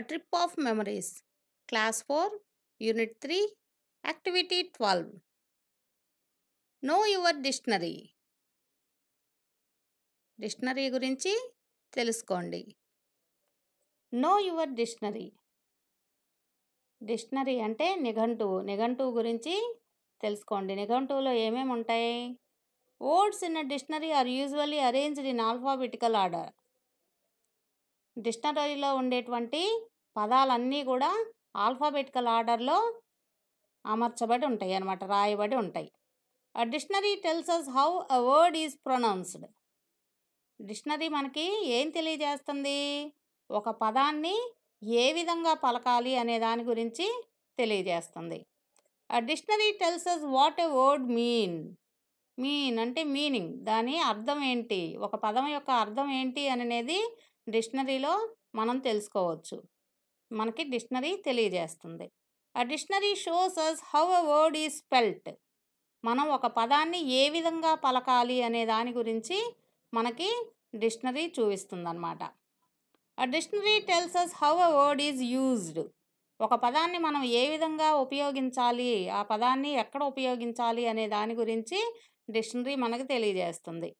A Trip of Memories, Class 4, Unit 3, Activity 12. Know your dictionary. Dictionary గురించి తెలుసుకోండి no your dictionary dictionary అంటే నిఘంటువు నిఘంటువు గురించి తెలుసుకోండి నిఘంటువులో ఏమేమి ఉంటాయి words in a dictionary are usually arranged in alphabetical order డిక్షనరీలో ఉండేటువంటి పదాలన్నీ కూడా ఆల్ఫాబెటికల్ ఆర్డర్లో అమర్చబడి ఉంటాయి అన్నమాట రాయబడి ఉంటాయి a dictionary tells us how a word is pronounced dictionary మనకి ఏం తెలియజేస్తుంది ఒక పదాన్ని ఏ విధంగా పలకాలి అనే దాని గురించి తెలియజేస్తుంది a dictionary tells us what a word mean mean అంటే మీనింగ్ దాని అర్థం ఏంటి ఒక పదం యొక్క అర్థం ఏంటి అనేది డిక్షనరీలో మనం తెలుసుకోవచ్చు మనకి డిక్షనరీ తెలియజేస్తుంది a dictionary shows us how a word is spelt మనం ఒక పదాన్ని ఏ విధంగా పలకాలి అనే దాని గురించి మనకి డిక్షనరీ చూపిస్తుందన్నమాట a dictionary tells us how a word is used ఒక పదాన్ని మనం ఏ విధంగా ఉపయోగించాలి ఆ పదాన్ని ఎక్కడ ఉపయోగించాలి అనే దాని గురించి డిక్షనరీ మనకు తెలియజేస్తుంది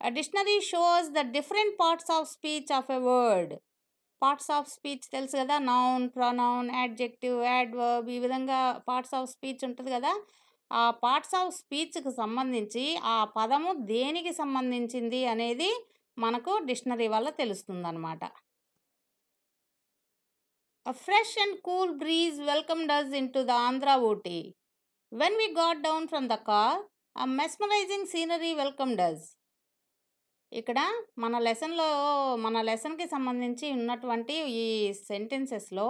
A dictionary shows the different parts of speech of a word. Parts of speech తెలుసు కదా నౌన్ ప్రొనౌన్ యాడ్జెక్టివ్ యాడ్వర్బ్ ఈ విధంగా పార్ట్స్ ఆఫ్ స్పీచ్ ఉంటుంది కదా ఆ పార్ట్స్ ఆఫ్ స్పీచ్కి సంబంధించి ఆ పదము దేనికి సంబంధించింది అనేది మనకు డిక్షనరీ వల్ల తెలుస్తుందన్నమాట A fresh and cool breeze welcomed us into the Andhra Ooty. When we got down from the car, a mesmerizing scenery welcomed us. ఇక్కడ మన లెసన్లో మన లెసన్కి సంబంధించి ఉన్నటువంటి ఈ సెంటెన్సెస్లో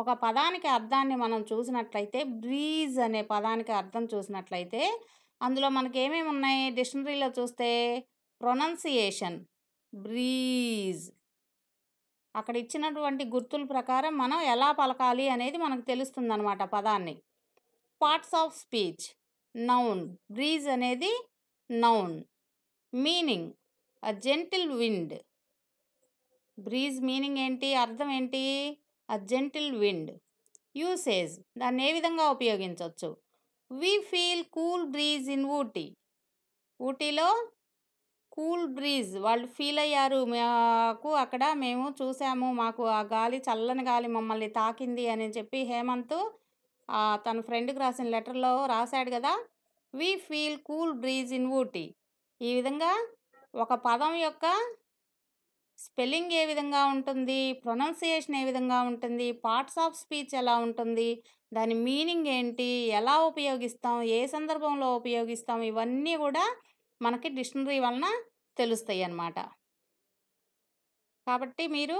ఒక పదానికి అర్థాన్ని మనం చూసినట్లయితే బ్రీజ్ అనే పదానికి అర్థం చూసినట్లయితే అందులో మనకి ఏమేమి ఉన్నాయి డిక్షనరీలో చూస్తే ప్రొనౌన్సియేషన్ బ్రీజ్ అక్కడ ఇచ్చినటువంటి గుర్తుల ప్రకారం మనం ఎలా పలకాలి అనేది మనకు అనమాట పదాన్ని parts of speech noun breeze అనేది noun meaning a gentle wind breeze meaning ఏంటి అర్థం ఏంటి అ జెంటిల్ విండ్ యూసేజ్ దాన్ని ఏ విధంగా ఉపయోగించవచ్చు we feel cool breeze in Ooty ఊటీలో కూల్ బ్రీజ్ వాళ్ళు ఫీల్ అయ్యారు మాకు అక్కడ మేము చూసాము మాకు ఆ గాలి చల్లని గాలి మమ్మల్ని తాకింది అని చెప్పి హేమంత్ తన ఫ్రెండ్కి రాసిన లెటర్లో రాశాడు కదా we feel cool breeze in Ooty ఈ విధంగా ఒక పదం యొక్క స్పెల్లింగ్ ఏ విధంగా ఉంటుంది ప్రొనౌన్సియేషన్ ఏ విధంగా ఉంటుంది పార్ట్స్ ఆఫ్ స్పీచ్ ఎలా ఉంటుంది దాని మీనింగ్ ఏంటి ఎలా ఉపయోగిస్తాం ఏ సందర్భంలో ఉపయోగిస్తాం ఇవన్నీ కూడా మనకి డిక్షనరీ వలన తెలుస్తాయి అన్నమాట కాబట్టి మీరు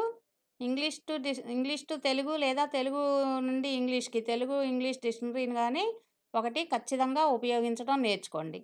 English to English to Telugu లేదా తెలుగు నుండి ఇంగ్లీష్కి తెలుగు ఇంగ్లీష్ డిక్షనరీని కానీ ఒకటి ఖచ్చితంగా ఉపయోగించడం నేర్చుకోండి